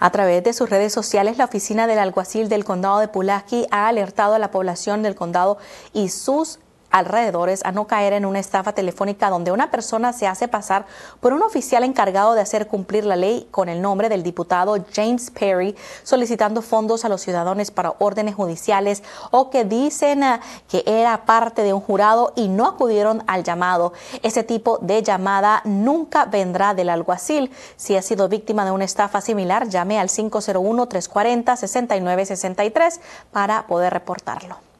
A través de sus redes sociales, la oficina del alguacil del condado de Pulaski ha alertado a la población del condado y sus alrededores a no caer en una estafa telefónica donde una persona se hace pasar por un oficial encargado de hacer cumplir la ley con el nombre del diputado James Perry solicitando fondos a los ciudadanos para órdenes judiciales o que dicen eh, que era parte de un jurado y no acudieron al llamado. Ese tipo de llamada nunca vendrá del alguacil. Si ha sido víctima de una estafa similar, llame al 501-340-6963 para poder reportarlo.